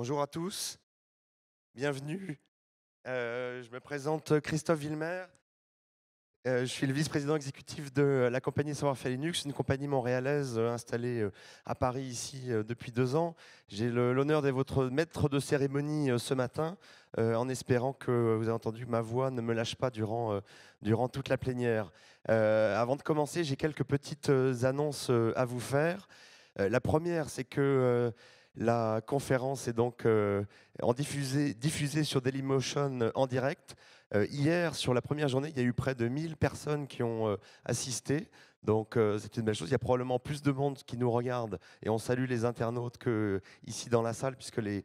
Bonjour à tous, bienvenue. Euh, je me présente euh, Christophe Villemer. Euh, je suis le vice-président exécutif de la compagnie Savoir-Faire Linux, une compagnie montréalaise installée à Paris ici depuis deux ans. J'ai l'honneur d'être votre maître de cérémonie ce matin, en espérant que vous avez entendu ma voix ne me lâche pas durant, durant toute la plénière. avant de commencer, j'ai quelques petites annonces à vous faire. la première, c'est que la conférence est donc euh, en diffusée sur Dailymotion en direct euh, hier, sur la première journée, il y a eu près de 1000 personnes qui ont euh, assisté. Donc euh, c'est une belle chose. Il y a probablement plus de monde qui nous regarde et on salue les internautes que ici dans la salle puisque les,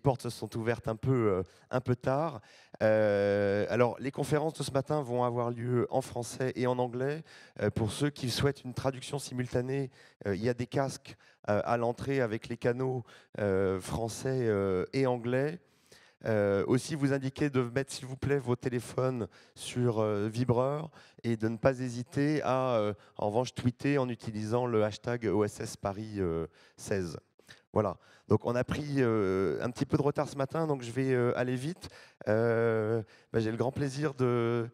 portes se sont ouvertes un peu, un peu tard. alors les conférences de ce matin vont avoir lieu en français et en anglais. pour ceux qui souhaitent une traduction simultanée, il y a des casques à l'entrée avec les canaux français et anglais. Euh, aussi, vous indiquez de mettre, s'il vous plaît, vos téléphones sur euh, vibreur et de ne pas hésiter à, euh, en revanche, tweeter en utilisant le hashtag OSS Paris 16. Voilà. Donc, on a pris un petit peu de retard ce matin, donc je vais aller vite. Ben, j'ai le grand plaisir de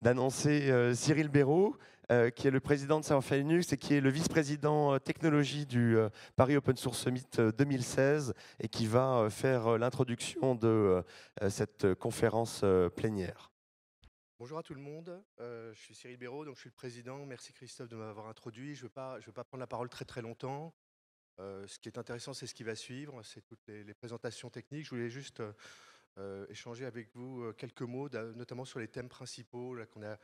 d'annoncer Cyril Béraud. Euh, qui est le président de saint Linux et qui est le vice-président euh, technologie du euh, Paris Open Source Summit 2016 et qui va faire l'introduction de cette conférence plénière. Bonjour à tout le monde, je suis Cyril Béraud, donc je suis le président. Merci Christophe de m'avoir introduit. Je ne vais, vais, pas prendre la parole très très longtemps. ce qui est intéressant, c'est ce qui va suivre, c'est toutes les, présentations techniques. Je voulais juste échanger avec vous quelques mots, notamment sur les thèmes principaux qu'on a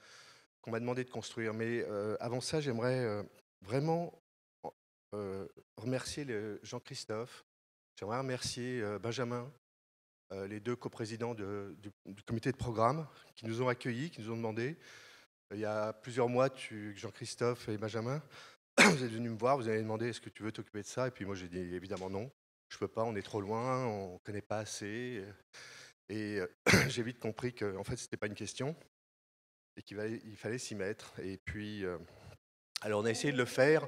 qu'on m'a demandé de construire. Mais euh, avant ça, j'aimerais euh, vraiment euh, remercier Jean-Christophe, j'aimerais remercier Benjamin, les deux coprésidents de, du, comité de programme qui nous ont accueillis, qui nous ont demandé. Il y a plusieurs mois, Jean-Christophe et Benjamin, vous êtes venus me voir, vous avez demandé est-ce que tu veux t'occuper de ça Et puis moi j'ai dit évidemment non, je peux pas, on est trop loin, on connaît pas assez. Et j'ai vite compris que en fait n'était pas une question, et qu'il fallait s'y mettre. Et puis, euh, alors on a essayé de le faire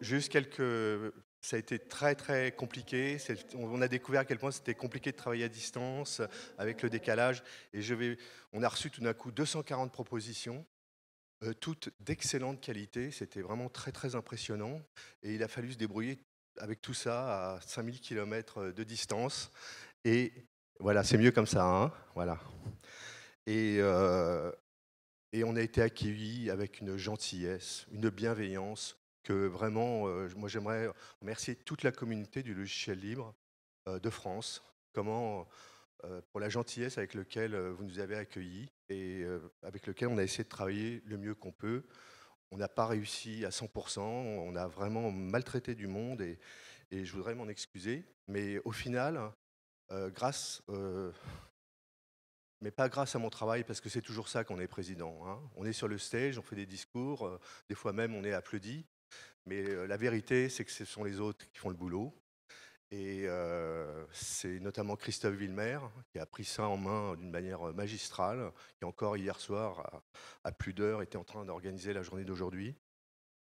juste quelques. Ça a été très très compliqué. On a découvert à quel point c'était compliqué de travailler à distance avec le décalage. Et je vais, on a reçu tout d'un coup 240 propositions, euh, toutes d'excellente qualité. C'était vraiment très très impressionnant. Et il a fallu se débrouiller avec tout ça à 5000 km de distance. Et voilà, c'est mieux comme ça. Hein, voilà. Et euh, et on a été accueillis avec une gentillesse, une bienveillance que vraiment, euh, moi j'aimerais remercier toute la communauté du logiciel libre euh, de France, comment, euh, pour la gentillesse avec laquelle vous nous avez accueillis et avec laquelle on a essayé de travailler le mieux qu'on peut. On n'a pas réussi à 100%, on a vraiment maltraité du monde et je voudrais m'en excuser. Mais au final, grâce mais pas grâce à mon travail, parce que c'est toujours ça qu'on est président. Hein. On est sur le stage, on fait des discours, euh, des fois même on est applaudi, mais euh, la vérité, c'est que ce sont les autres qui font le boulot. Et euh, c'est notamment Christophe Villemer qui a pris ça en main d'une manière magistrale, qui encore hier soir, à plus d'heures, était en train d'organiser la journée d'aujourd'hui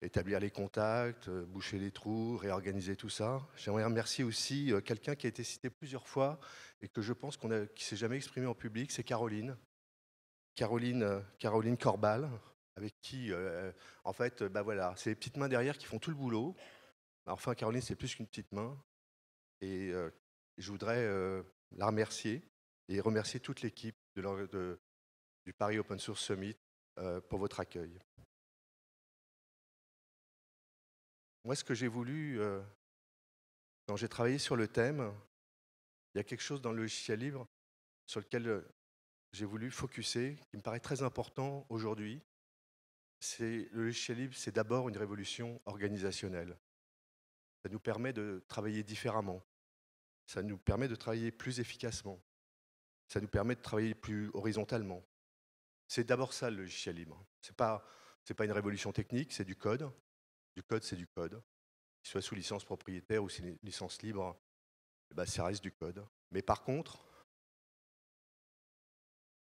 établir les contacts, euh, boucher les trous, réorganiser tout ça. J'aimerais remercier aussi euh, quelqu'un qui a été cité plusieurs fois et que je pense qu'on ne s'est jamais exprimé en public, c'est Caroline. Caroline, euh, Caroline Corbal, avec qui, en fait, bah voilà, c'est les petites mains derrière qui font tout le boulot. Bah, enfin, Caroline, c'est plus qu'une petite main. Et je voudrais la remercier et remercier toute l'équipe de, de, du Paris Open Source Summit pour votre accueil. Moi, ce que j'ai voulu, euh, quand j'ai travaillé sur le thème, il y a quelque chose dans le logiciel libre sur lequel euh, j'ai voulu focuser, qui me paraît très important aujourd'hui. C'est le logiciel libre, c'est d'abord une révolution organisationnelle. Ça nous permet de travailler différemment. Ça nous permet de travailler plus efficacement. Ça nous permet de travailler plus horizontalement. C'est d'abord ça le logiciel libre. Ce n'est pas une révolution technique, c'est du code, code, c'est du code. Qu'il soit sous licence propriétaire ou sous licence libre, eh ben, ça reste du code. Mais par contre,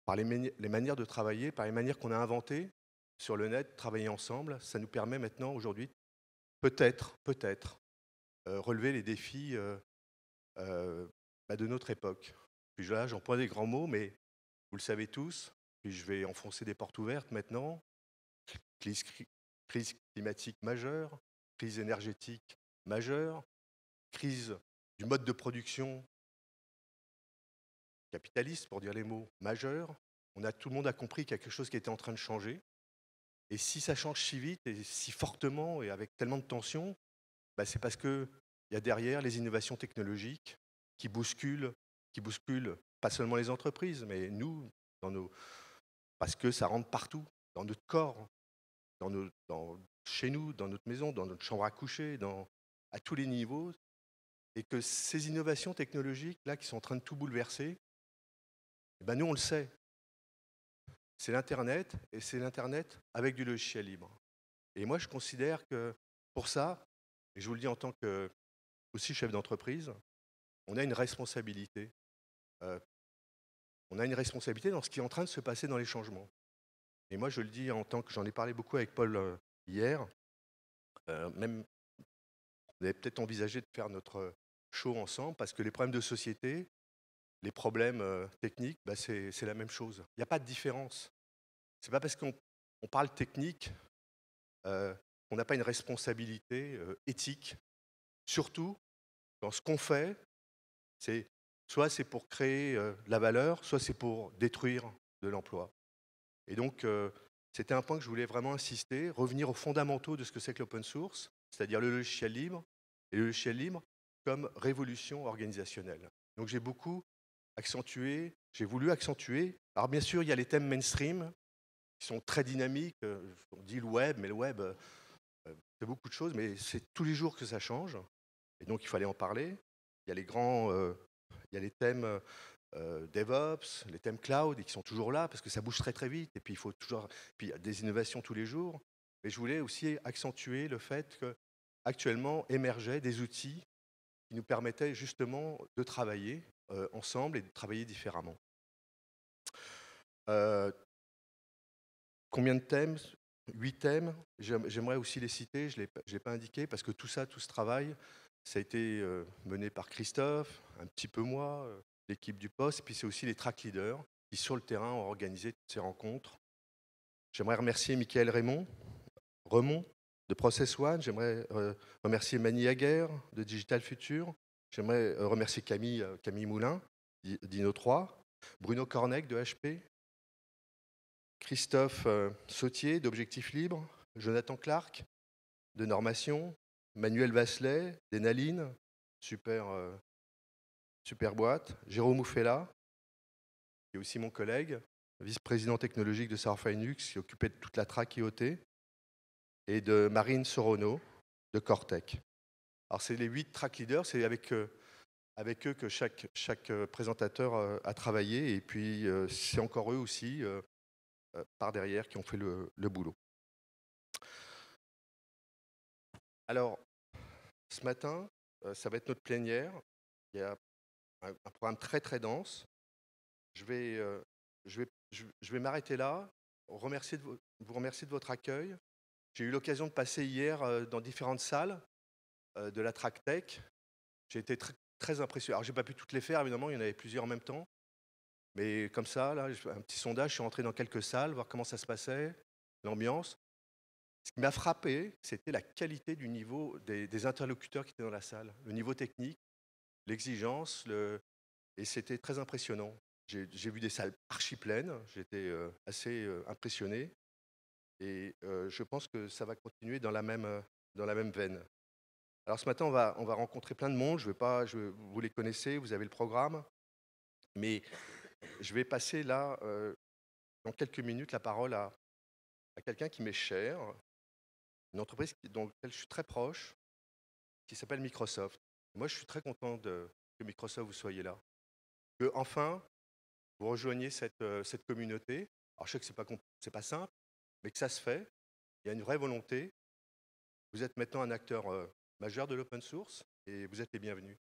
par les, manières de travailler, par les manières qu'on a inventées sur le net, travailler ensemble, ça nous permet maintenant, aujourd'hui, peut-être, peut-être, euh, relever les défis euh, euh, bah, de notre époque. Puis j'en des grands mots, mais vous le savez tous, puis je vais enfoncer des portes ouvertes maintenant climatique majeure, crise énergétique majeure, crise du mode de production capitaliste, pour dire les mots, majeure. On a, tout le monde a compris qu'il y a quelque chose qui était en train de changer. Et si ça change si vite et si fortement et avec tellement de tensions, bah, c'est parce qu'il y a derrière les innovations technologiques qui bousculent, qui bousculent pas seulement les entreprises, mais nous, dans nos, parce que ça rentre partout, dans notre corps, dans, nos, dans, chez nous, dans notre maison, dans notre chambre à coucher, à tous les niveaux, et que ces innovations technologiques, là, qui sont en train de tout bouleverser, eh ben, nous, on le sait. C'est l'Internet, et c'est l'Internet avec du logiciel libre. Et moi, je considère que pour ça, et je vous le dis en tant que aussi chef d'entreprise, on a une responsabilité. Euh, on a une responsabilité dans ce qui est en train de se passer dans les changements. Et moi, je le dis en tant que j'en ai parlé beaucoup avec Paul euh, hier. Euh, même, on avait peut-être envisagé de faire notre show ensemble, parce que les problèmes de société, les problèmes euh, techniques, bah, c'est la même chose. Il n'y a pas de différence. C'est pas parce qu'on parle technique euh, qu'on n'a pas une responsabilité éthique, surtout dans ce qu'on fait, c'est soit c'est pour créer de la valeur, soit c'est pour détruire de l'emploi. Et donc, c'était un point que je voulais vraiment insister, revenir aux fondamentaux de ce que c'est que l'open source, c'est-à-dire le logiciel libre, et le logiciel libre comme révolution organisationnelle. Donc j'ai beaucoup accentué, j'ai voulu accentuer. Alors bien sûr, il y a les thèmes mainstream qui sont très dynamiques. Euh, on dit le web, mais le web, euh, euh, c'est beaucoup de choses, mais c'est tous les jours que ça change. Et donc il fallait en parler. Il y a les grands, il y a les thèmes euh, DevOps, les thèmes cloud, et qui sont toujours là, parce que ça bouge très très vite, et puis il faut toujours puis, y a des innovations tous les jours. Mais je voulais aussi accentuer le fait qu'actuellement émergeaient des outils qui nous permettaient justement de travailler euh, ensemble et de travailler différemment. Euh, combien de thèmes Huit thèmes. J'aimerais aussi les citer, je ne l'ai pas indiqué, parce que tout ça, tout ce travail, ça a été mené par Christophe, un petit peu moi, l'équipe du poste, puis c'est aussi les track leaders qui, sur le terrain, ont organisé toutes ces rencontres. J'aimerais remercier Michael Raymond, Remont de Process One, j'aimerais euh, remercier Mani Aguerre de Digital Future, j'aimerais euh, remercier Camille, euh, Camille Moulin d'Inno 3, Bruno Cornec de HP, Christophe Sautier d'Objectif Libre, Jonathan Clark de Normation, Manuel Vasselet d'Enaline, super super boîte. Jérôme Oufella, qui est aussi mon collègue, vice-président technologique de Sarfainux, qui occupait de toute la track IoT, et de Marine Sorono, de Cortec. Alors, c'est les huit track leaders, c'est avec, euh, avec eux que chaque, chaque euh, présentateur euh, a travaillé, et puis c'est encore eux aussi, par derrière, qui ont fait le, boulot. Alors, ce matin, ça va être notre plénière un, programme très très dense. Je vais, euh, je vais, je, vais m'arrêter là, remercier vous remercier de votre accueil. J'ai eu l'occasion de passer hier euh, dans différentes salles euh, de la TracTech. J'ai été très impressionné. Alors, je n'ai pas pu toutes les faire, évidemment, il y en avait plusieurs en même temps. Mais comme ça, là, un petit sondage, je suis rentré dans quelques salles, voir comment ça se passait, l'ambiance. Ce qui m'a frappé, c'était la qualité du niveau des, interlocuteurs qui étaient dans la salle, le niveau technique, l'exigence, et c'était très impressionnant. J'ai vu des salles archi pleines, j'étais euh, assez euh, impressionné, et euh, je pense que ça va continuer dans la même, dans la même veine. Alors ce matin, on va, rencontrer plein de monde, je vais pas, je, vous les connaissez, vous avez le programme, mais je vais passer là, dans quelques minutes, la parole à, à quelqu'un qui m'est cher, une entreprise dont je suis très proche, qui s'appelle Microsoft. Moi, je suis très content que Microsoft, vous soyez là. Que enfin, vous rejoignez euh, cette, communauté. Alors, je sais que ce n'est pas, pas simple, mais que ça se fait. Il y a une vraie volonté. Vous êtes maintenant un acteur euh, majeur de l'open source et vous êtes les bienvenus.